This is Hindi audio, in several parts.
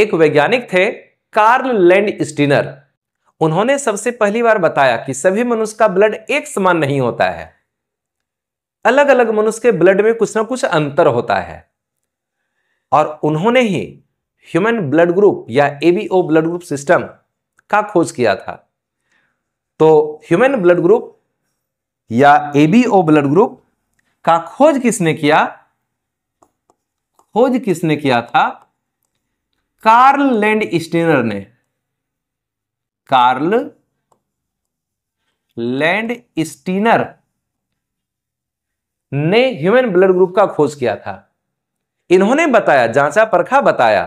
एक वैज्ञानिक थे कार्ल लैंड स्टीनर उन्होंने सबसे पहली बार बताया कि सभी मनुष्य का ब्लड एक समान नहीं होता है अलग अलग मनुष्य के ब्लड में कुछ ना कुछ अंतर होता है और उन्होंने ही ह्यूमन ब्लड ग्रुप या एबीओ ब्लड ग्रुप सिस्टम का खोज किया था तो ह्यूमन ब्लड ग्रुप या एबीओ ब्लड ग्रुप का खोज किसने किया खोज किसने किया था कार्ल लैंड स्टेनर ने कार्ल लैंड स्टीनर ने ह्यूमन ब्लड ग्रुप का खोज किया था इन्होंने बताया जांचा परखा बताया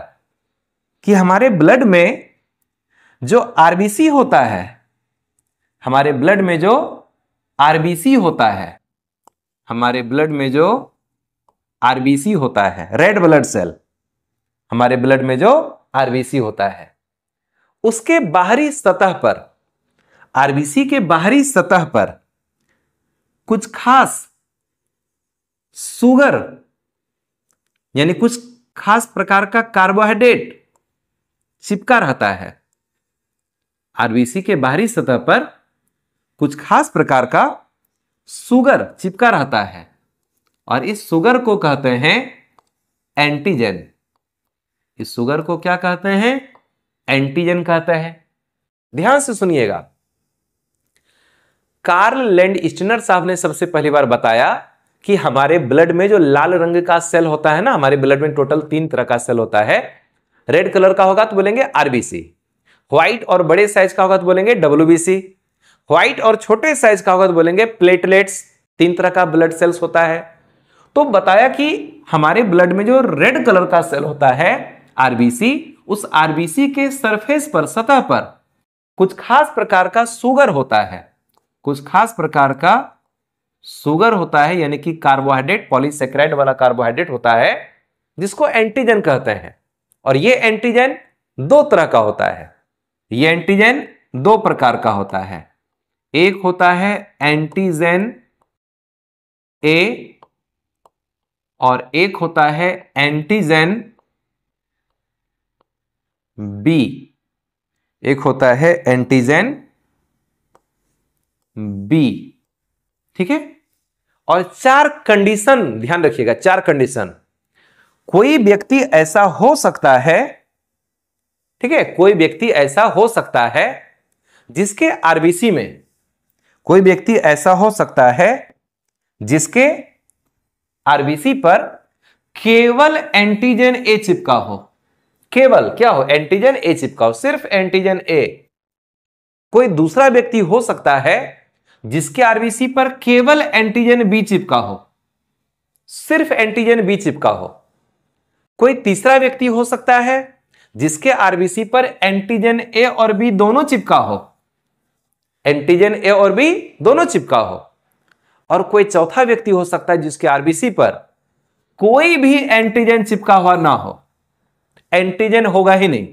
कि हमारे ब्लड में जो आरबीसी होता है हमारे ब्लड में जो आरबीसी होता है हमारे ब्लड में जो आरबीसी होता है रेड ब्लड सेल हमारे ब्लड में जो आरबीसी होता है उसके बाहरी सतह पर आरबीसी के बाहरी सतह पर कुछ खास सुगर यानी कुछ खास प्रकार का कार्बोहाइड्रेट चिपका रहता है आरबीसी के बाहरी सतह पर कुछ खास प्रकार का सुगर चिपका रहता है और इस सुगर को कहते हैं एंटीजन इस सुगर को क्या कहते हैं एंटीजन कहते हैं ध्यान से सुनिएगा कार्ल लैंड स्टनर साहब ने सबसे पहली बार बताया कि हमारे ब्लड में जो लाल रंग का सेल होता है ना हमारे ब्लड में टोटल तीन तरह का सेल होता है रेड कलर का होगा तो बोलेंगे आरबीसी व्हाइट और बड़े साइज का होगा तो बोलेंगे डब्ल्यूबीसी व्हाइट और छोटे साइज का होगा तो बोलेंगे प्लेटलेट्स तीन तरह का ब्लड सेल्स होता है तो बताया कि हमारे ब्लड में जो रेड कलर का सेल होता है आरबीसी उस आरबीसी के सरफेस पर सतह पर कुछ खास प्रकार का सुगर होता है कुछ खास प्रकार का सुगर होता है यानी कि कार्बोहाइड्रेट पॉलीसेक्राइड वाला कार्बोहाइड्रेट होता है जिसको एंटीजन कहते हैं और ये एंटीजन दो तरह का होता है ये एंटीजन दो प्रकार का होता है एक होता है एंटीजन ए और एक होता है एंटीजन बी एक होता है एंटीजन बी ठीक है और चार कंडीशन ध्यान रखिएगा चार कंडीशन कोई व्यक्ति ऐसा हो सकता है ठीक है कोई व्यक्ति ऐसा हो सकता है जिसके आरबीसी में कोई व्यक्ति ऐसा हो सकता है जिसके आरबीसी पर केवल एंटीजन ए चिपका हो केवल क्या हो एंटीजन ए चिपकाओ सिर्फ एंटीजन ए कोई दूसरा व्यक्ति हो सकता है जिसके आरबीसी पर केवल एंटीजन बी चिपका हो सिर्फ एंटीजन बी चिपका हो कोई तीसरा व्यक्ति हो सकता है जिसके आरबीसी पर एंटीजन ए और बी दोनों चिपका हो एंटीजन ए और बी दोनों चिपका हो और कोई चौथा व्यक्ति हो सकता है जिसके आरबीसी पर कोई भी एंटीजन चिपका हुआ ना हो एंटीजन होगा ही नहीं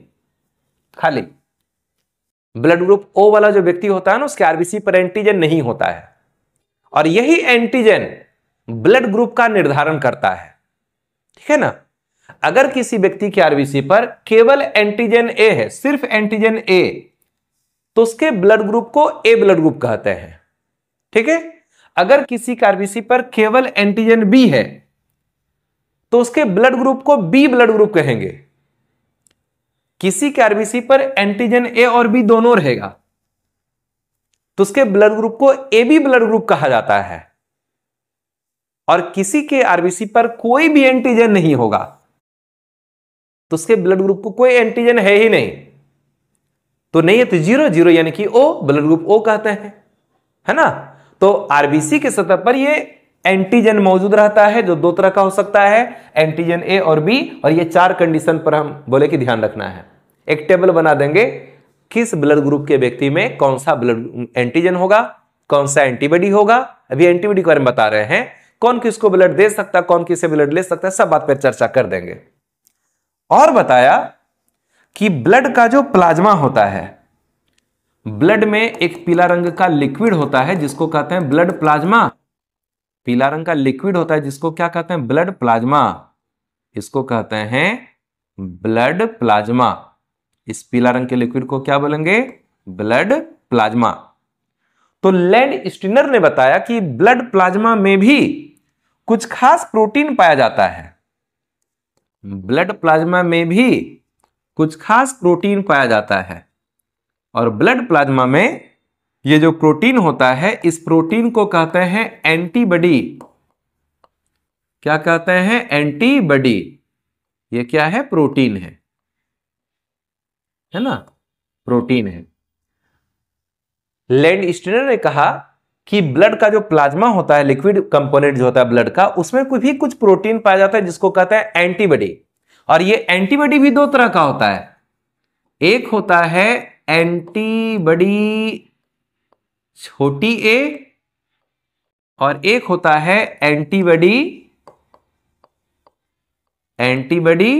खाली ब्लड ग्रुप ओ वाला जो व्यक्ति होता है ना उसके आरबीसी पर एंटीजन नहीं होता है और यही एंटीजन ब्लड ग्रुप का निर्धारण करता है ठीक है ना अगर किसी व्यक्ति के आरबीसी पर केवल एंटीजन ए है सिर्फ एंटीजन ए तो उसके ब्लड ग्रुप को ए ब्लड ग्रुप कहते हैं ठीक है अगर किसी के आरबीसी पर केवल एंटीजन बी है तो उसके ब्लड ग्रुप को बी ब्लड ग्रुप कहेंगे किसी के आरबीसी पर एंटीजन ए और बी दोनों रहेगा तो उसके ब्लड ग्रुप को ए बी ब्लड ग्रुप कहा जाता है और किसी के आरबीसी पर कोई भी एंटीजन नहीं होगा तो उसके ब्लड ग्रुप को कोई एंटीजन है ही नहीं तो नहीं है तो जीरो जीरो यानी कि ओ ब्लड ग्रुप ओ कहते हैं है ना तो आरबीसी के सतह पर ये एंटीजन मौजूद रहता है जो दो तरह का हो सकता है एंटीजन ए और बी और ये चार कंडीशन पर हम बोले कि ध्यान रखना है एक टेबल बना देंगे किस ब्लड ग्रुप के व्यक्ति में कौन सा ब्लड एंटीजन होगा कौन सा एंटीबॉडी होगा अभी एंटीबॉडी के बारे में बता रहे हैं कौन किसको ब्लड दे सकता है कौन किसे ब्लड ले सकता है सब बात पर चर्चा कर देंगे और बताया कि ब्लड का जो प्लाज्मा होता है ब्लड में एक पीला रंग का लिक्विड होता है जिसको कहते हैं ब्लड प्लाज्मा पीला रंग का लिक्विड होता है जिसको क्या कहते हैं ब्लड प्लाज्मा इसको कहते हैं ब्लड प्लाज्मा इस पीला रंग के लिक्विड को क्या बोलेंगे ब्लड प्लाज्मा तो लैंड स्टिनर ने बताया कि ब्लड प्लाज्मा में भी कुछ खास प्रोटीन पाया जाता है ब्लड प्लाज्मा में भी कुछ खास प्रोटीन पाया जाता है और ब्लड प्लाज्मा में ये जो प्रोटीन होता है इस प्रोटीन को कहते हैं एंटीबॉडी क्या कहते हैं एंटीबॉडी ये क्या है प्रोटीन है है ना प्रोटीन है लैंड स्टीनर ने कहा कि ब्लड का जो प्लाज्मा होता है लिक्विड कंपोनेंट जो होता है ब्लड का उसमें कोई भी कुछ प्रोटीन पाया जाता है जिसको कहते हैं एंटीबॉडी और ये एंटीबॉडी भी दो तरह का होता है एक होता है एंटीबॉडी छोटी ए और एक होता है एंटीबॉडी एंटीबॉडी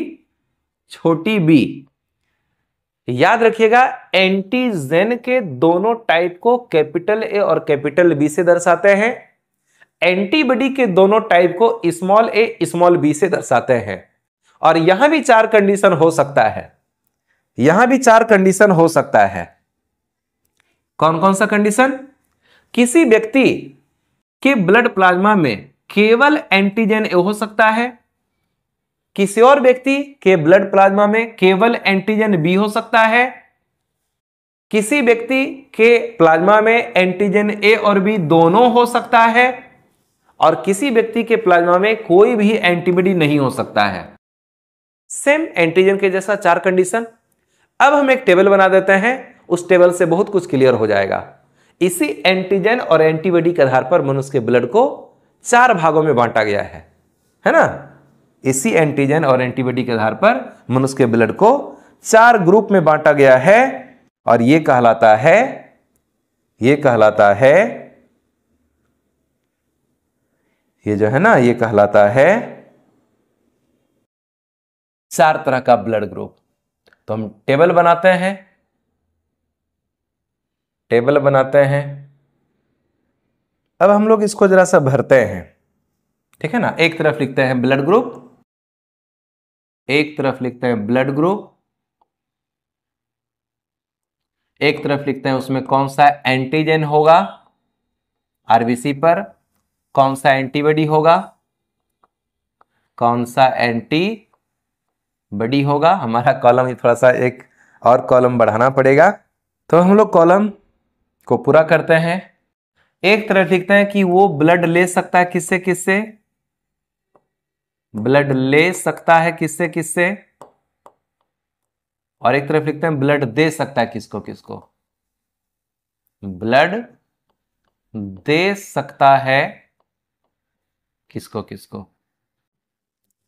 छोटी बी याद रखिएगा एंटीजेन के दोनों टाइप को कैपिटल ए और कैपिटल बी से दर्शाते हैं एंटीबॉडी के दोनों टाइप को स्मॉल ए स्मॉल बी से दर्शाते हैं और यहां भी चार कंडीशन हो सकता है यहां भी चार कंडीशन हो सकता है कौन कौन सा कंडीशन किसी व्यक्ति के ब्लड प्लाज्मा में केवल एंटीजन ए हो सकता है किसी और व्यक्ति के ब्लड प्लाज्मा में केवल एंटीजन बी हो सकता है किसी व्यक्ति के प्लाज्मा में एंटीजन ए और बी दोनों हो सकता है और किसी व्यक्ति के प्लाज्मा में कोई भी एंटीबॉडी नहीं हो सकता है सेम एंटीजन के जैसा चार कंडीशन अब हम एक टेबल बना देते हैं उस टेबल से बहुत कुछ क्लियर हो जाएगा इसी एंटीजन और एंटीबॉडी के आधार पर मनुष्य के ब्लड को चार भागों में बांटा गया है है ना इसी एंटीजन और एंटीबॉडी के आधार पर मनुष्य के ब्लड को चार ग्रुप में बांटा गया है और यह कहलाता है यह कहलाता है यह जो है ना यह कहलाता है चार तरह का ब्लड ग्रुप तो हम टेबल बनाते हैं टेबल बनाते हैं अब हम लोग इसको जरा सा भरते हैं ठीक है ना एक तरफ लिखते हैं ब्लड ग्रुप एक तरफ लिखते हैं ब्लड ग्रुप एक तरफ लिखते हैं उसमें कौन सा एंटीजन होगा आरबीसी पर कौन सा एंटीबॉडी होगा कौन सा एंटी बडी होगा हमारा कॉलम ही थोड़ा सा एक और कॉलम बढ़ाना पड़ेगा तो हम लोग कॉलम को पूरा करते हैं एक तरफ लिखते हैं कि वो ब्लड ले सकता है किससे किससे ब्लड ले सकता है किससे किससे और एक तरफ लिखते हैं ब्लड दे सकता है किसको किसको ब्लड दे सकता है किसको किसको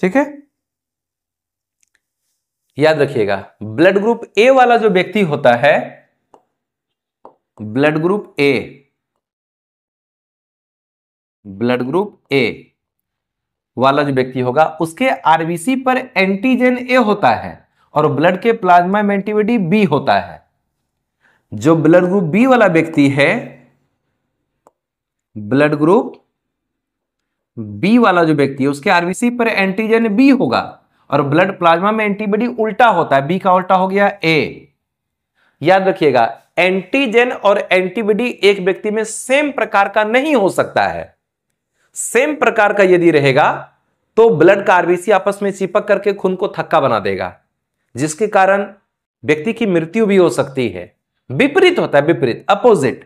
ठीक है याद रखिएगा ब्लड ग्रुप ए वाला जो व्यक्ति होता है blood group A blood group A वाला जो व्यक्ति होगा उसके आरबीसी पर एंटीजन ए होता है और ब्लड के प्लाज्मा में एंटीबॉडी बी होता है जो ब्लड ग्रुप बी वाला व्यक्ति है ब्लड ग्रुप बी वाला जो व्यक्ति है उसके आरबीसी पर एंटीजन बी होगा और ब्लड प्लाज्मा में एंटीबॉडी उल्टा होता है बी का उल्टा हो गया ए याद रखिएगा एंटीजन और एंटीबॉडी एक व्यक्ति में सेम प्रकार का नहीं हो सकता है सेम प्रकार का यदि रहेगा तो ब्लड का आरबीसी आपस में चिपक करके खून को थक्का बना देगा जिसके कारण व्यक्ति की मृत्यु भी हो सकती है विपरीत होता है विपरीत अपोजिट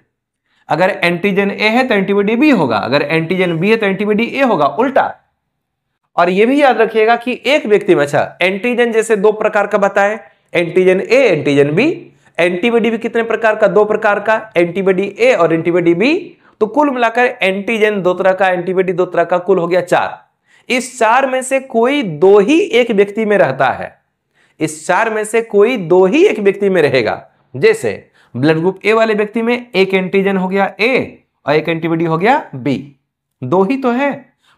अगर एंटीजन ए है तो एंटीबॉडी बी होगा अगर एंटीजन बी है तो एंटीबॉडी ए होगा उल्टा और यह भी याद रखिएगा कि एक व्यक्ति में अच्छा एंटीजन जैसे दो प्रकार का बताए antigen A antigen B antibody भी कितने प्रकार का दो प्रकार का एंटीबॉडी ए और एंटीबॉडी बी तो कुल मिलाकर एंटीजन दो तरह का एंटीबॉडी दो तरह का कुल हो गया चार इस चार में से कोई दो ही एक व्यक्ति में रहता है इस चार में से कोई दो ही एक व्यक्ति में रहेगा जैसे ब्लड ग्रुप ए वाले व्यक्ति में एक एंटीजन हो गया ए और एक एंटीबॉडी हो गया बी दो ही तो है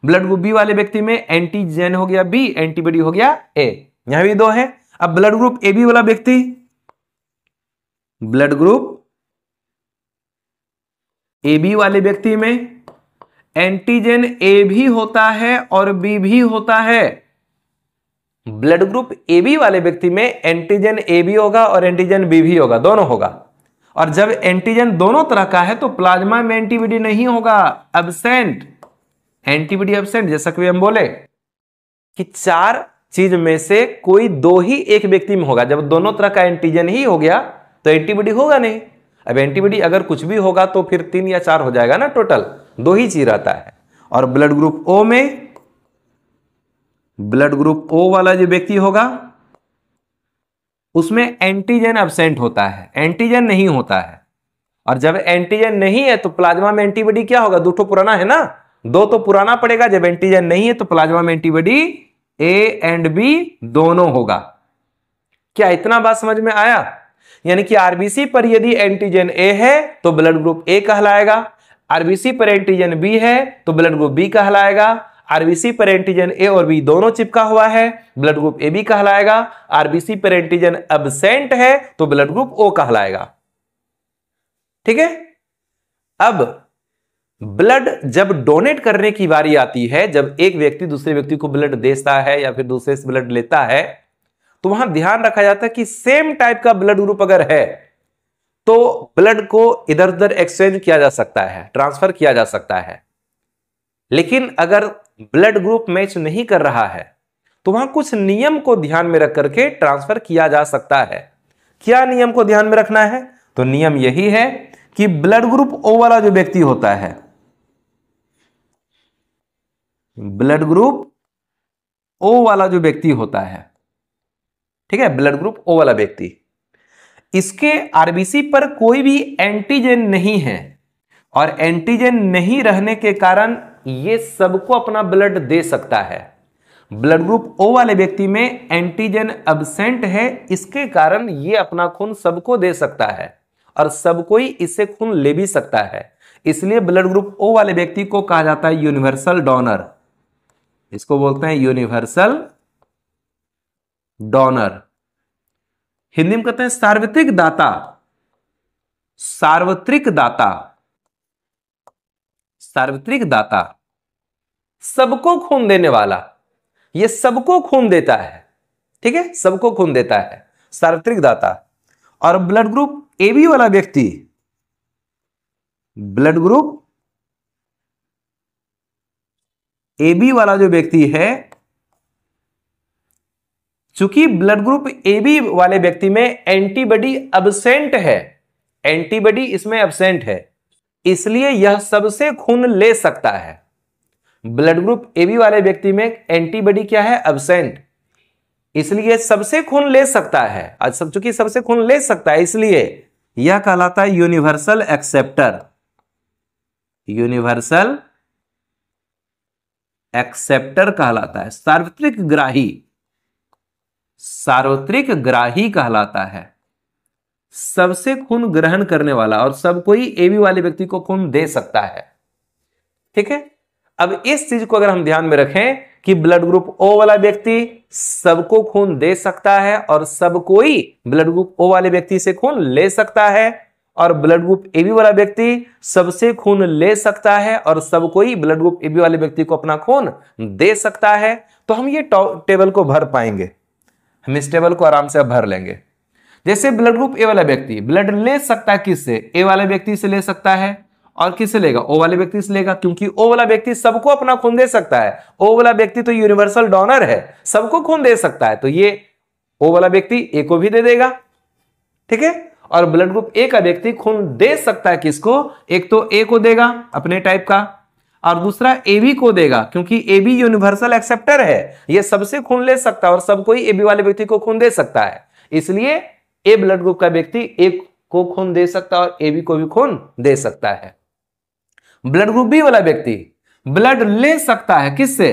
ब्लड ग्रुप बी वाले व्यक्ति में एंटीजन हो गया बी एंटीबॉडी हो गया ए यहां भी दो है अब ब्लड ग्रुप ए बी वाला व्यक्ति ब्लड ग्रुप ए बी वाले व्यक्ति में एंटीजन ए भी होता है और बी भी होता है ब्लड ग्रुप ए बी वाले व्यक्ति में एंटीजन ए बी होगा और एंटीजन बी भी होगा दोनों होगा और जब एंटीजन दोनों तरह का है तो प्लाज्मा में एंटीबॉडी नहीं होगा एबसेंट एंटीबॉडी एबसेंट जैसा कि हम बोले कि चार चीज में से कोई दो ही एक व्यक्ति में होगा जब दोनों तरह का एंटीजन ही हो गया तो एंटीबॉडी होगा नहीं अब एंटीबॉडी अगर कुछ भी होगा तो फिर तीन या चार हो जाएगा ना टोटल दो ही चीज रहता है और ब्लड ग्रुप ओ में ब्लड ग्रुप ओ वाला जो व्यक्ति होगा उसमें एंटीजन एबसेंट होता है एंटीजन नहीं होता है और जब एंटीजन नहीं है तो प्लाज्मा में एंटीबॉडी क्या होगा दो पुराना है ना दो तो पुराना पड़ेगा जब एंटीजन नहीं है तो प्लाज्मा में एंटीबॉडी ए एंड बी दोनों होगा क्या इतना बात समझ में आया यानी कि आरबीसी पर यदि एंटीजन ए है तो ब्लड ग्रुप ए कहलाएगा आरबीसी पर एंटीजन बी है तो ब्लड ग्रुप बी कहलाएगा आरबीसी पर एंटीजन ए और बी दोनों चिपका हुआ है ब्लड ग्रुप ए बी कहलाएगा आरबीसी पर एंटीजन अबसेंट है तो ब्लड ग्रुप ओ कहलाएगा ठीक है अब ब्लड जब डोनेट करने की बारी आती है जब एक व्यक्ति दूसरे व्यक्ति को ब्लड देता है या फिर दूसरे से ब्लड लेता है तो वहां ध्यान रखा जाता है कि सेम टाइप का ब्लड ग्रुप अगर है तो ब्लड को इधर उधर एक्सचेंज किया जा सकता है ट्रांसफर किया जा सकता है लेकिन अगर ब्लड ग्रुप मैच नहीं कर रहा है तो वहां कुछ नियम को ध्यान में रख करके ट्रांसफर किया जा सकता है क्या नियम को ध्यान में रखना है तो नियम यही है कि ब्लड ग्रुप ओ वाला जो व्यक्ति होता है ब्लड ग्रुप ओ वाला जो व्यक्ति होता है ठीक है ब्लड ग्रुप ओ वाला व्यक्ति इसके आरबीसी पर कोई भी एंटीजन नहीं है और एंटीजन नहीं रहने के कारण ये सबको अपना ब्लड दे सकता है ब्लड ग्रुप ओ वाले व्यक्ति में एंटीजन अबसेंट है इसके कारण ये अपना खून सबको दे सकता है और सब कोई इससे खून ले भी सकता है इसलिए ब्लड ग्रुप ओ वाले व्यक्ति को कहा जाता है यूनिवर्सल डोनर इसको बोलते हैं यूनिवर्सल डॉनर हिंदी में कहते हैं सार्वत्रिक दाता सार्वत्रिक दाता सार्वत्रिक दाता सबको खून देने वाला ये सबको खून देता है ठीक है सबको खून देता है सार्वत्रिक दाता और ब्लड ग्रुप ए बी वाला व्यक्ति ब्लड ग्रुप ए बी वाला जो व्यक्ति है चूंकि ब्लड ग्रुप ए बी वाले व्यक्ति में एंटीबॉडी एबसेंट है एंटीबॉडी इसमें एबसेंट है इसलिए यह सबसे खून ले सकता है ब्लड ग्रुप ए बी वाले व्यक्ति में एंटीबॉडी क्या है अबसेंट इसलिए सबसे खून ले सकता है आज सब चूंकि सबसे खून ले सकता है इसलिए यह कहलाता है यूनिवर्सल एक्सेप्टर यूनिवर्सल एक्सेप्टर कहलाता है सार्वत्रिक ग्राही सार्वत्रिक ग्राही कहलाता है सबसे खून ग्रहण करने वाला और सब कोई एबी वाले व्यक्ति को खून दे सकता है ठीक है अब इस चीज को अगर हम ध्यान में रखें कि ब्लड ग्रुप ओ वाला व्यक्ति सबको खून दे सकता है और सब कोई ब्लड ग्रुप ओ वाले व्यक्ति से खून ले सकता है और ब्लड ग्रुप एबी वाला व्यक्ति सबसे खून ले सकता है और सब कोई ब्लड ग्रुप एबी वाले व्यक्ति को अपना खून दे सकता है तो हम ये टेबल को भर पाएंगे हम इस टेबल को आराम से अब भर लेंगे जैसे ब्लड ग्रुप ए वाला व्यक्ति ब्लड ले सकता है किससे ए वाले व्यक्ति से ले सकता है और किससे लेगा ओ वाले व्यक्ति से लेगा क्योंकि ओ वाला व्यक्ति सबको अपना खून दे सकता है ओ वाला व्यक्ति तो यूनिवर्सल डोनर है सबको खून दे सकता है तो ये ओ वाला व्यक्ति ए को भी दे देगा ठीक है और ब्लड ग्रुप ए का व्यक्ति खून दे सकता है किसको एक तो ए को देगा अपने टाइप का और दूसरा एबी को देगा क्योंकि एबी यूनिवर्सल एक्सेप्टर है यह सबसे खून ले सकता है और सब कोई एबी वाले व्यक्ति को खून दे सकता है इसलिए ए ब्लड ग्रुप का व्यक्ति ए को खून दे सकता है और एबी को भी खून दे सकता है ब्लड ग्रुप बी वाला व्यक्ति ब्लड ले सकता है किससे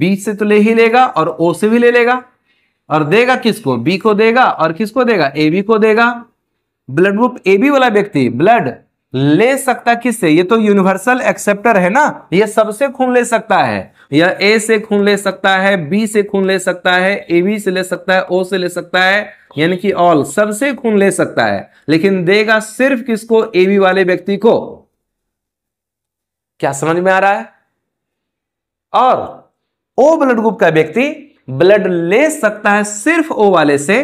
बी से तो ले ही लेगा और ओ से भी ले लेगा और देगा किसको बी को देगा और किसको देगा ए बी को देगा ब्लड ग्रुप ए बी वाला व्यक्ति ब्लड ले सकता किससे ये तो यूनिवर्सल एक्सेप्टर है ना ये सबसे खून ले सकता है यह ए से खून ले सकता है बी से खून ले सकता है ए बी से ले सकता है ओ से ले सकता है यानी कि ऑल सबसे खून ले सकता है लेकिन देगा सिर्फ किसको ए बी वाले व्यक्ति को क्या समझ में आ रहा है और ओ ब्लड ग्रुप का व्यक्ति ब्लड ले सकता है सिर्फ ओ वाले से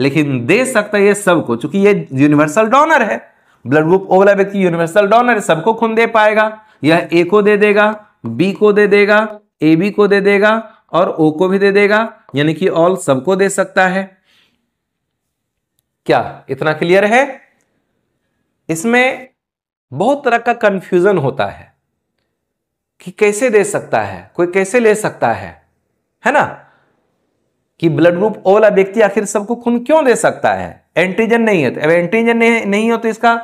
लेकिन दे सकता है ये सबको चूंकि ये यूनिवर्सल डोनर है ब्लड ग्रुप वाला व्यक्ति यूनिवर्सल डोनर सबको खून दे पाएगा यह ए को दे देगा बी को दे देगा ए बी को दे देगा और ओ को भी दे देगा यानी कि ऑल सबको दे सकता है क्या इतना क्लियर है इसमें बहुत तरह का कंफ्यूजन होता है कि कैसे दे सकता है कोई कैसे ले सकता है है ना कि ब्लड ग्रुप ओ वाला व्यक्ति आखिर सबको खून क्यों दे सकता है एंटीजन नहीं है अब एंटीजन नहीं, हो तो इसका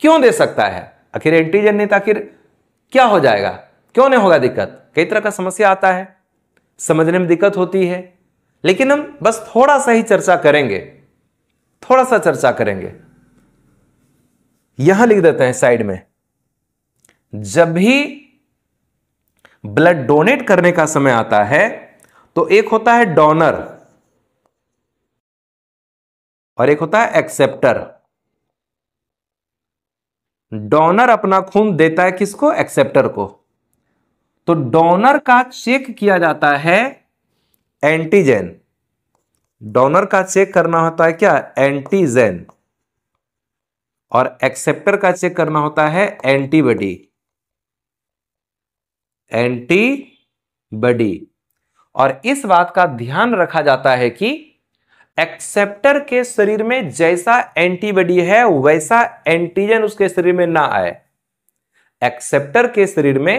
क्यों दे सकता है आखिर एंटीजन नहीं तो आखिर क्या हो जाएगा क्यों नहीं होगा दिक्कत कई तरह का समस्या आता है समझने में दिक्कत होती है लेकिन हम बस थोड़ा सा ही चर्चा करेंगे थोड़ा सा चर्चा करेंगे यहां लिख देते हैं साइड में जब भी ब्लड डोनेट करने का समय आता है तो एक होता है डोनर और एक होता है एक्सेप्टर डोनर अपना खून देता है किसको एक्सेप्टर को तो डोनर का चेक किया जाता है एंटीजन डोनर का चेक करना होता है क्या एंटीजन और एक्सेप्टर का चेक करना होता है एंटीबॉडी एंटीबॉडी और इस बात का ध्यान रखा जाता है कि एक्सेप्टर के शरीर में जैसा एंटीबॉडी है वैसा एंटीजन उसके शरीर में ना आए एक्सेप्टर के शरीर में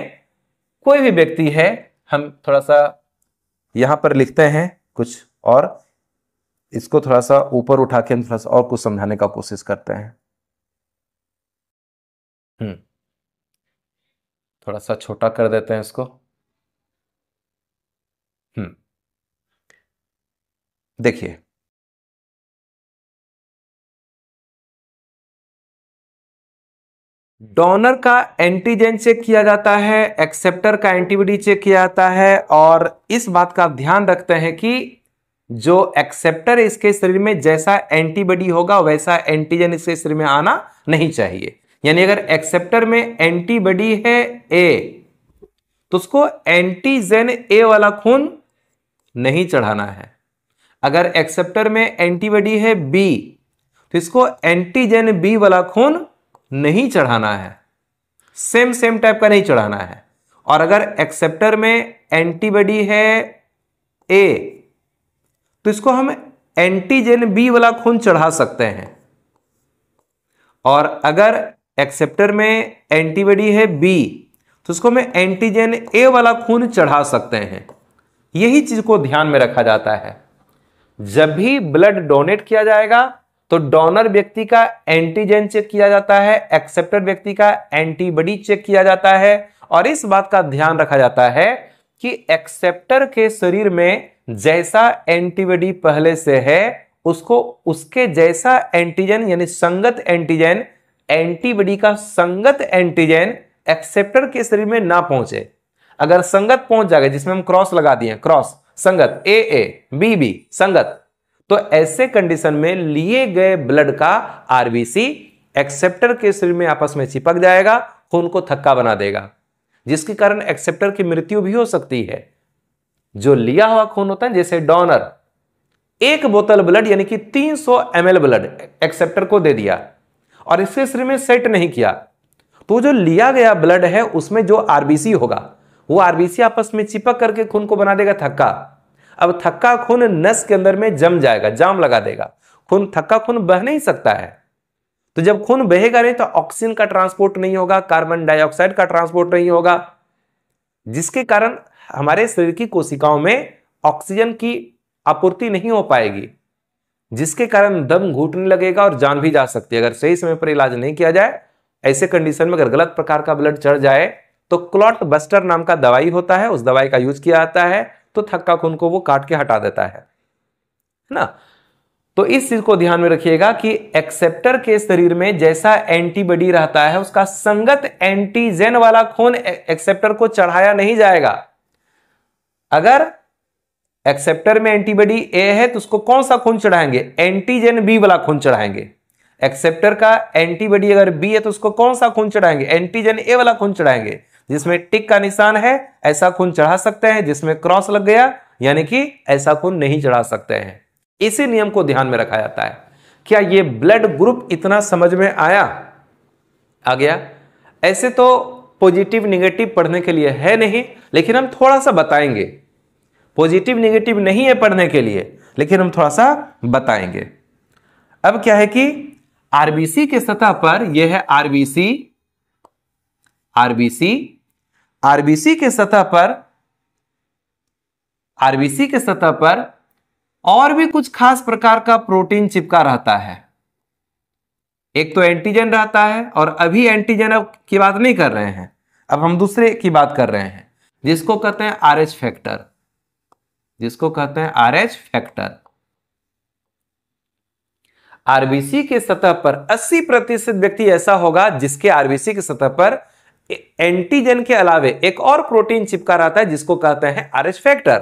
कोई भी व्यक्ति है हम थोड़ा सा यहां पर लिखते हैं कुछ और इसको थोड़ा सा ऊपर उठा के हम थोड़ा सा और कुछ समझाने का कोशिश करते हैं हम्म। थोड़ा सा छोटा कर देते हैं इसको हम्म देखिए डोनर का एंटीजन चेक किया जाता है एक्सेप्टर का एंटीबॉडी चेक किया जाता है और इस बात का ध्यान रखते हैं कि जो एक्सेप्टर इसके शरीर में जैसा एंटीबॉडी होगा वैसा एंटीजन इसके शरीर में आना नहीं चाहिए यानी अगर एक्सेप्टर में एंटीबॉडी है ए तो उसको एंटीजन ए वाला खून नहीं चढ़ाना है अगर एक्सेप्टर में एंटीबॉडी है बी तो इसको एंटीजन बी वाला खून नहीं चढ़ाना है सेम सेम टाइप का नहीं चढ़ाना है और अगर एक्सेप्टर में एंटीबॉडी है ए तो इसको हम एंटीजन बी वाला खून चढ़ा सकते हैं और अगर एक्सेप्टर में एंटीबॉडी है बी तो इसको हम एंटीजन ए वाला खून चढ़ा सकते हैं यही चीज को ध्यान में रखा जाता है जब भी ब्लड डोनेट किया जाएगा तो डोनर व्यक्ति का एंटीजन चेक किया जाता है एक्सेप्टर व्यक्ति का एंटीबॉडी चेक किया जाता है और इस बात का ध्यान रखा जाता है कि एक्सेप्टर के शरीर में जैसा एंटीबॉडी पहले से है उसको उसके जैसा एंटीजन यानी संगत एंटीजन एंटीबॉडी का संगत एंटीजन एक्सेप्टर के शरीर में ना पहुंचे अगर संगत पहुंच जाएगा जिसमें हम क्रॉस लगा दिए क्रॉस संगत ए ए बी बी संगत तो ऐसे कंडीशन में लिए गए ब्लड का आरबीसी एक्सेप्टर के शरीर में आपस में चिपक जाएगा खून को थक्का बना देगा जिसके कारण एक्सेप्टर की मृत्यु भी हो सकती है जो लिया हुआ खून होता है जैसे डोनर एक बोतल ब्लड यानी कि 300 सौ ब्लड एक्सेप्टर को दे दिया और इसके शरीर में सेट नहीं किया तो जो लिया गया ब्लड है उसमें जो आरबीसी होगा वो आरबीसी आपस में चिपक करके खून को बना देगा थक्का अब थक्का खून नस के अंदर में जम जाएगा जाम लगा देगा खून थक्का खून बह नहीं सकता है तो जब खून बहेगा नहीं तो ऑक्सीजन का ट्रांसपोर्ट नहीं होगा कार्बन डाइऑक्साइड का ट्रांसपोर्ट नहीं होगा जिसके कारण हमारे शरीर की कोशिकाओं में ऑक्सीजन की आपूर्ति नहीं हो पाएगी जिसके कारण दम घुटने लगेगा और जान भी जा सकती है अगर सही समय पर इलाज नहीं किया जाए ऐसे कंडीशन में अगर गलत प्रकार का ब्लड चढ़ जाए तो क्लॉट बस्टर नाम का दवाई होता है उस दवाई का यूज किया जाता है तो थक्का खून को वो काट के हटा देता है ना तो इस चीज को ध्यान में रखिएगा कि एक्सेप्टर के शरीर में जैसा एंटीबॉडी रहता है उसका संगत एंटीजेन वाला खून एक्सेप्टर को चढ़ाया नहीं जाएगा अगर एक्सेप्टर में एंटीबॉडी ए है तो उसको कौन सा खून चढ़ाएंगे एंटीजेन बी वाला खून चढ़ाएंगे एक्सेप्टर का एंटीबॉडी अगर बी है तो उसको कौन सा खून चढ़ाएंगे एंटीजन ए वाला खून चढ़ाएंगे जिसमें टिक का निशान है ऐसा खून चढ़ा सकते हैं जिसमें क्रॉस लग गया यानी कि ऐसा खून नहीं चढ़ा सकते हैं इसी नियम को ध्यान में रखा जाता है क्या यह ब्लड ग्रुप इतना समझ में आया आ गया ऐसे तो पॉजिटिव निगेटिव पढ़ने के लिए है नहीं लेकिन हम थोड़ा सा बताएंगे पॉजिटिव निगेटिव नहीं है पढ़ने के लिए लेकिन हम थोड़ा सा बताएंगे अब क्या है कि आरबीसी के सतह पर यह है आरबीसी आरबीसी आरबीसी के सतह पर आरबीसी के सतह पर और भी कुछ खास प्रकार का प्रोटीन चिपका रहता है एक तो एंटीजन रहता है और अभी एंटीजन की बात नहीं कर रहे हैं अब हम दूसरे की बात कर रहे हैं जिसको कहते हैं आर एच फैक्टर जिसको कहते हैं आर एच फैक्टर आरबीसी के सतह पर 80 प्रतिशत व्यक्ति ऐसा होगा जिसके आरबीसी के सतह पर एंटीजन के अलावे एक और प्रोटीन चिपका रहता है जिसको कहते हैं आर फैक्टर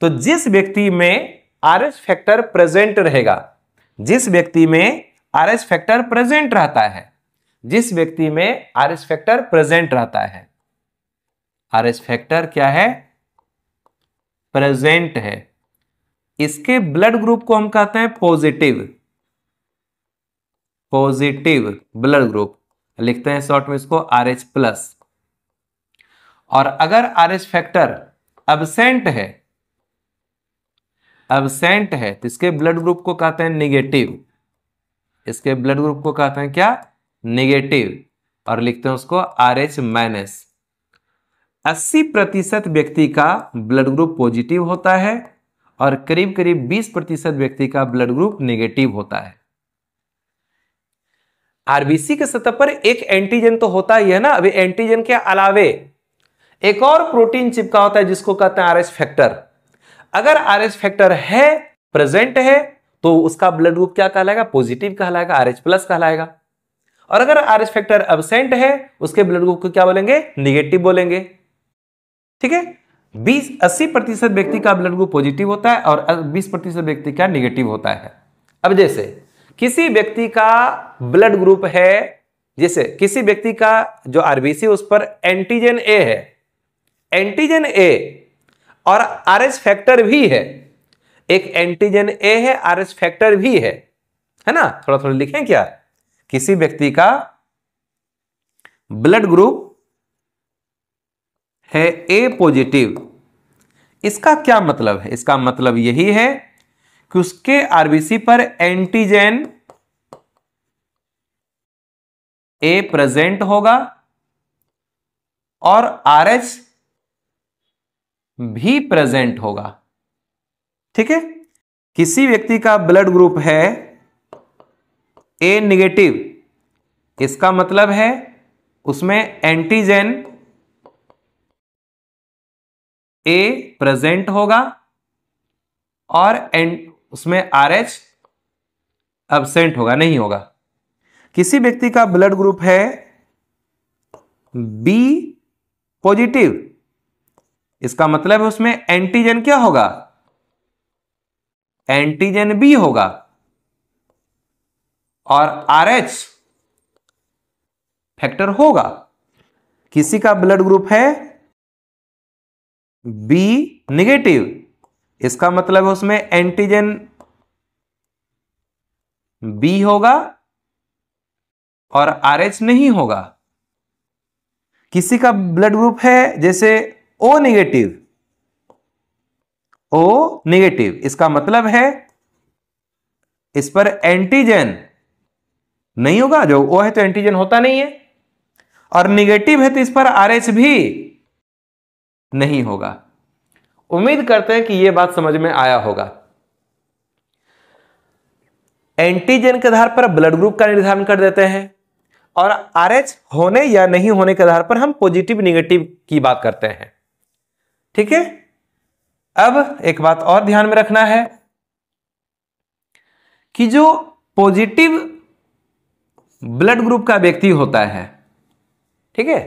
तो जिस व्यक्ति में आर फैक्टर प्रेजेंट रहेगा जिस व्यक्ति में आर फैक्टर प्रेजेंट रहता है जिस व्यक्ति में आर फैक्टर प्रेजेंट रहता है आर फैक्टर क्या है प्रेजेंट है इसके ब्लड ग्रुप को हम कहते हैं पॉजिटिव पॉजिटिव ब्लड ग्रुप लिखते हैं शॉर्ट में इसको आर एच प्लस और अगर आर एच फैक्टर अबसेंट है अबसेंट है तो इसके ब्लड ग्रुप को कहते हैं निगेटिव इसके ब्लड ग्रुप को कहते हैं क्या निगेटिव और लिखते हैं उसको आर एच माइनस अस्सी प्रतिशत व्यक्ति का ब्लड ग्रुप पॉजिटिव होता है और करीब करीब बीस प्रतिशत व्यक्ति का ब्लड ग्रुप नेगेटिव होता है आरबीसी के सतह पर एक एंटीजन तो होता ही है ना अभी एंटीजन के अलावे एक और प्रोटीन चिपका होता है जिसको कहते हैं आरएस फैक्टर अगर आरएस फैक्टर है प्रेजेंट है तो उसका ब्लड ग्रुप क्या कहलाएगा पॉजिटिव कहलाएगा आरएच प्लस कहलाएगा और अगर आरएस फैक्टर एबसेंट है उसके ब्लड ग्रुप को क्या बोलेंगे निगेटिव बोलेंगे ठीक है बीस अस्सी प्रतिशत व्यक्ति का ब्लड ग्रुप पॉजिटिव होता है और बीस प्रतिशत व्यक्ति का निगेटिव होता है अब जैसे किसी व्यक्ति का ब्लड ग्रुप है जैसे किसी व्यक्ति का जो आरबीसी उस पर एंटीजन ए है एंटीजन ए और आरएस फैक्टर भी है एक एंटीजन ए है आरएस फैक्टर भी है है ना थोड़ा थोड़ा लिखें क्या किसी व्यक्ति का ब्लड ग्रुप है ए पॉजिटिव इसका क्या मतलब है इसका मतलब यही है कि उसके आरबीसी पर एंटीजन ए प्रेजेंट होगा और आरएच भी प्रेजेंट होगा ठीक है किसी व्यक्ति का ब्लड ग्रुप है ए निगेटिव इसका मतलब है उसमें एंटीजन ए प्रेजेंट होगा और एंट उसमें आर एच एबसेंट होगा नहीं होगा किसी व्यक्ति का ब्लड ग्रुप है बी पॉजिटिव इसका मतलब है उसमें एंटीजन क्या होगा एंटीजन बी होगा और आर एच फैक्टर होगा किसी का ब्लड ग्रुप है बी निगेटिव इसका मतलब है उसमें एंटीजन बी होगा और आरएच नहीं होगा किसी का ब्लड ग्रुप है जैसे ओ नेगेटिव ओ नेगेटिव इसका मतलब है इस पर एंटीजन नहीं होगा जो ओ है तो एंटीजन होता नहीं है और निगेटिव है तो इस पर आरएच भी नहीं होगा उम्मीद करते हैं कि यह बात समझ में आया होगा एंटीजन के आधार पर ब्लड ग्रुप का निर्धारण कर देते हैं और आरएच होने या नहीं होने के आधार पर हम पॉजिटिव निगेटिव की बात करते हैं ठीक है अब एक बात और ध्यान में रखना है कि जो पॉजिटिव ब्लड ग्रुप का व्यक्ति होता है ठीक है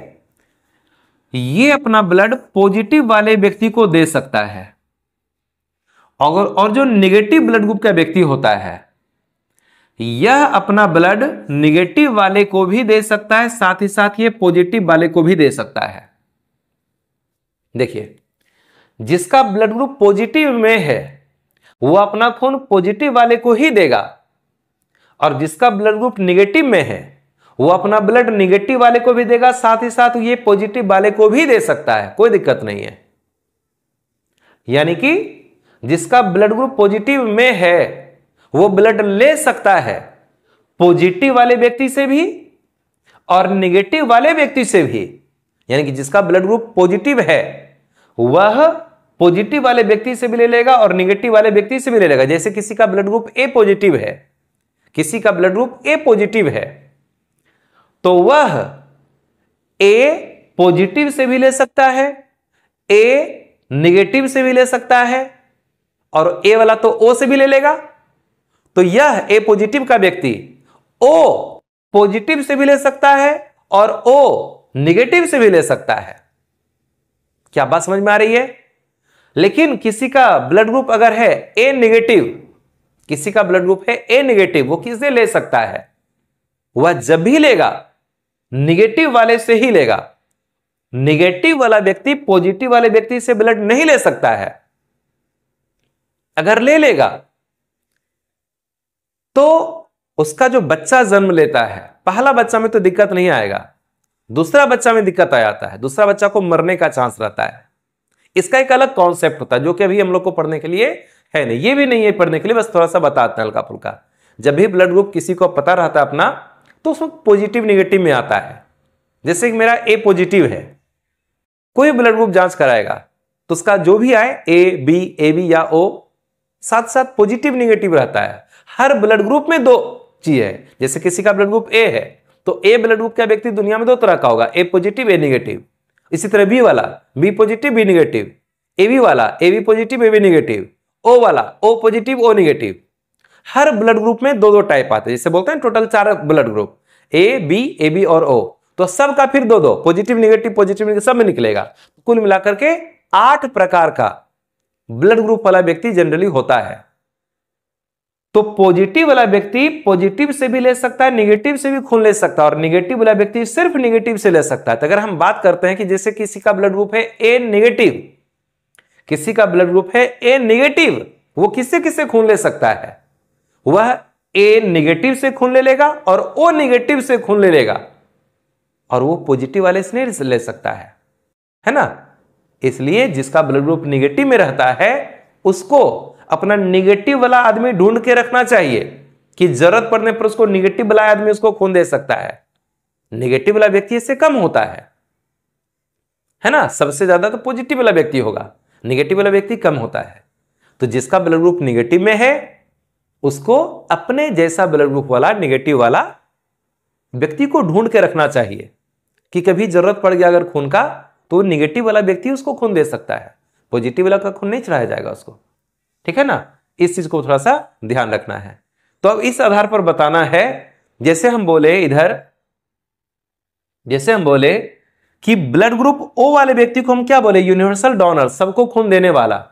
ये अपना ब्लड पॉजिटिव वाले व्यक्ति को दे सकता है और और जो निगेटिव ब्लड ग्रुप का व्यक्ति होता है यह अपना ब्लड निगेटिव वाले को भी दे सकता है साथ ही साथ ये पॉजिटिव वाले को भी दे सकता है देखिए जिसका ब्लड ग्रुप पॉजिटिव में है वह अपना खून पॉजिटिव वाले को ही देगा और जिसका ब्लड ग्रुप निगेटिव में है वो अपना ब्लड निगेटिव वाले को भी देगा साथ ही साथ ये पॉजिटिव वाले को भी दे सकता है कोई दिक्कत नहीं है यानी कि जिसका ब्लड ग्रुप पॉजिटिव में है वो ब्लड ले सकता है पॉजिटिव वाले व्यक्ति से भी और निगेटिव वाले व्यक्ति से भी यानी कि जिसका ब्लड ग्रुप पॉजिटिव है वह पॉजिटिव वाले व्यक्ति से भी ले लेगा और निगेटिव वाले व्यक्ति से भी ले लेगा जैसे किसी का ब्लड ग्रुप ए पॉजिटिव है किसी का ब्लड ग्रुप ए पॉजिटिव है तो वह ए पॉजिटिव से भी ले सकता है ए निगेटिव से भी ले सकता है और ए वाला तो ओ से भी ले लेगा तो यह ए पॉजिटिव का व्यक्ति ओ पॉजिटिव से भी ले सकता है और ओ निगेटिव से भी ले सकता है क्या बात समझ में आ रही है लेकिन किसी का ब्लड ग्रुप अगर है ए निगेटिव किसी का ब्लड ग्रुप है ए निगेटिव वो किसे ले सकता है वह जब भी लेगा निगेटिव वाले से ही लेगा निगेटिव वाला व्यक्ति पॉजिटिव वाले व्यक्ति से ब्लड नहीं ले सकता है अगर ले लेगा तो उसका जो बच्चा जन्म लेता है पहला बच्चा में तो दिक्कत नहीं आएगा दूसरा बच्चा में दिक्कत आ जाता है दूसरा बच्चा को मरने का चांस रहता है इसका एक अलग कॉन्सेप्ट होता है जो कि अभी हम लोग को पढ़ने के लिए है नहीं ये भी नहीं है पढ़ने के लिए बस थोड़ा सा बताते हैं हल्का फुल्का जब भी ब्लड ग्रुप किसी को पता रहता है अपना तो उसमें पॉजिटिव निगेटिव में आता है जैसे कि मेरा ए पॉजिटिव है कोई ब्लड ग्रुप जांच कराएगा तो उसका जो भी आए ए बी ए बी या ओ साथ साथ पॉजिटिव निगेटिव रहता है हर ब्लड ग्रुप में दो चीज है जैसे किसी का ब्लड ग्रुप ए है तो ए ब्लड ग्रुप का व्यक्ति दुनिया में दो तरह का होगा ए पॉजिटिव ए निगेटिव इसी तरह बी वाला B positive B negative A B वाला A B positive A B negative O वाला ओ पॉजिटिव ओ निगेटिव हर ब्लड ग्रुप में दो दो टाइप आते हैं जैसे बोलते हैं टोटल चार blood group A B A B और ओ तो सबका फिर दो दो पॉजिटिव निगेटिव पॉजिटिव सब में निकलेगा कुल मिलाकर के आठ प्रकार का ब्लड ग्रुप वाला व्यक्ति जनरली होता है तो पॉजिटिव वाला व्यक्ति पॉजिटिव से भी ले सकता है निगेटिव से भी खून ले सकता है और निगेटिव वाला व्यक्ति सिर्फ निगेटिव से ले सकता है तो अगर हम बात करते हैं कि जैसे किसी का ब्लड ग्रुप है ए निगेटिव किसी का ब्लड ग्रुप है ए निगेटिव वो किससे किससे खून ले सकता है वह ए निगेटिव से खून ले लेगा और ओ निगेटिव से खून ले लेगा और वो पॉजिटिव वाले से नहीं ले सकता है है ना इसलिए जिसका ब्लड ग्रुप निगेटिव में रहता है उसको अपना निगेटिव वाला आदमी ढूंढ के रखना चाहिए कि जरूरत पड़ने पर उसको निगेटिव वाला आदमी उसको खून दे सकता है निगेटिव वाला व्यक्ति इससे कम होता है है ना सबसे ज्यादा तो पॉजिटिव वाला व्यक्ति होगा निगेटिव वाला व्यक्ति कम होता है तो जिसका ब्लड ग्रुप निगेटिव में है उसको अपने जैसा ब्लड ग्रुप वाला निगेटिव वाला व्यक्ति को ढूंढ के रखना चाहिए कि कभी जरूरत पड़ गया अगर खून का तो निगेटिव वाला व्यक्ति उसको खून दे सकता है पॉजिटिव वाला का खून नहीं चढ़ाया जाएगा उसको ठीक है ना इस चीज को थोड़ा सा ध्यान रखना है तो अब इस आधार पर बताना है जैसे हम बोले इधर जैसे हम बोले कि ब्लड ग्रुप ओ वाले व्यक्ति को हम क्या बोले यूनिवर्सल डोनर सबको खून देने वाला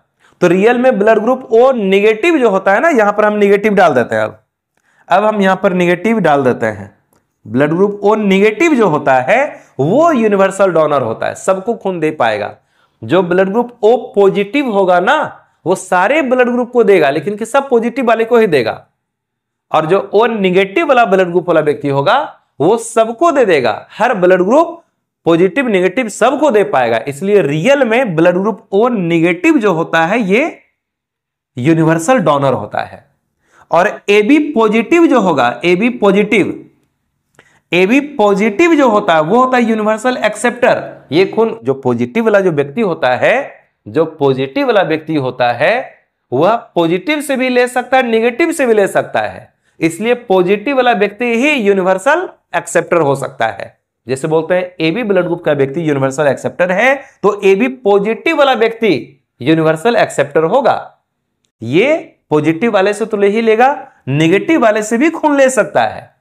तो रियल में ब्लड ग्रुप ओ निगेटिव जो होता है ना यहां पर हम निगेटिव डाल देते हैं अब अब हम यहां पर निगेटिव डाल देते हैं ब्लड ग्रुप ओ निगेटिव जो होता है वो यूनिवर्सल डोनर होता है सबको खून दे पाएगा जो ब्लड ग्रुप ओ पॉजिटिव होगा ना वो सारे ब्लड ग्रुप को देगा लेकिन कि सब पॉजिटिव वाले को ही देगा और जो ओ निगेटिव वाला ब्लड ग्रुप वाला व्यक्ति होगा वो सबको दे देगा हर ब्लड ग्रुप पॉजिटिव नेगेटिव सबको दे पाएगा इसलिए रियल में ब्लड ग्रुप ओ निगेटिव जो होता है ये यूनिवर्सल डोनर होता है और ए बी पॉजिटिव जो होगा A B positive A B positive जो होता है वो होता है यूनिवर्सल एक्सेप्टर ये खून जो पॉजिटिव वाला जो व्यक्ति होता है जो पॉजिटिव वाला व्यक्ति होता है वह पॉजिटिव से भी ले सकता है निगेटिव से भी ले सकता है इसलिए पॉजिटिव वाला व्यक्ति ही यूनिवर्सल एक्सेप्टर हो सकता है जैसे बोलते हैं बी ब्लड ग्रुप का व्यक्ति यूनिवर्सल एक्सेप्टर है तो बी पॉजिटिव वाला व्यक्ति यूनिवर्सल एक्सेप्टर होगा ये पॉजिटिव वाले से तो ले ही लेगा निगेटिव वाले से भी खून ले सकता है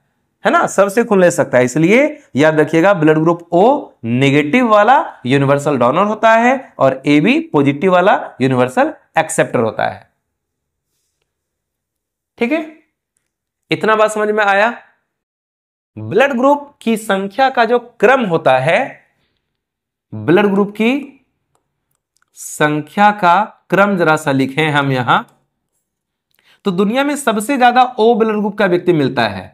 है ना सबसे खून ले सकता है इसलिए याद रखिएगा ब्लड ग्रुप ओ निगेटिव वाला यूनिवर्सल डोनर होता है और ए बी पॉजिटिव वाला यूनिवर्सल एक्सेप्टर होता है ठीक है इतना बात समझ में आया ब्लड ग्रुप की संख्या का जो क्रम होता है ब्लड ग्रुप की संख्या का क्रम जरा सा लिखें हम यहां तो दुनिया में सबसे ज्यादा ओ ब्लड ग्रुप का व्यक्ति मिलता है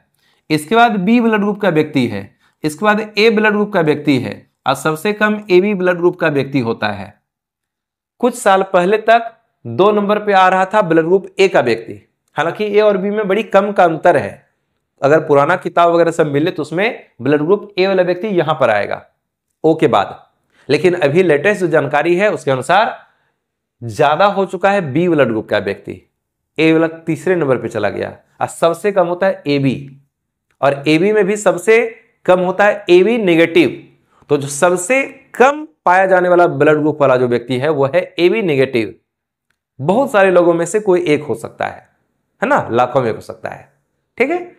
इसके बाद बी ब्लड ग्रुप का व्यक्ति है इसके बाद ए ब्लड ग्रुप का व्यक्ति है और सबसे कम ए बी ब्लड ग्रुप का व्यक्ति होता है कुछ साल पहले तक दो नंबर पे आ रहा था ब्लड ग्रुप ए का व्यक्ति हालांकि ए और बी में बड़ी कम का अंतर है अगर पुराना किताब वगैरह सब मिले तो उसमें ब्लड ग्रुप ए वाला व्यक्ति यहां पर आएगा ओ के बाद लेकिन अभी लेटेस्ट जो जानकारी है उसके अनुसार ज्यादा हो चुका है बी ब्लड ग्रुप का व्यक्ति ए वाला तीसरे नंबर पर चला गया और सबसे कम होता है ए बी और ए बी में भी सबसे कम होता है ए बी नेगेटिव तो जो सबसे कम पाया जाने वाला ब्लड ग्रुप वाला जो व्यक्ति है वो है ए बी नेगेटिव बहुत सारे लोगों में से कोई एक हो सकता है है ना लाखों में हो सकता है ठीक है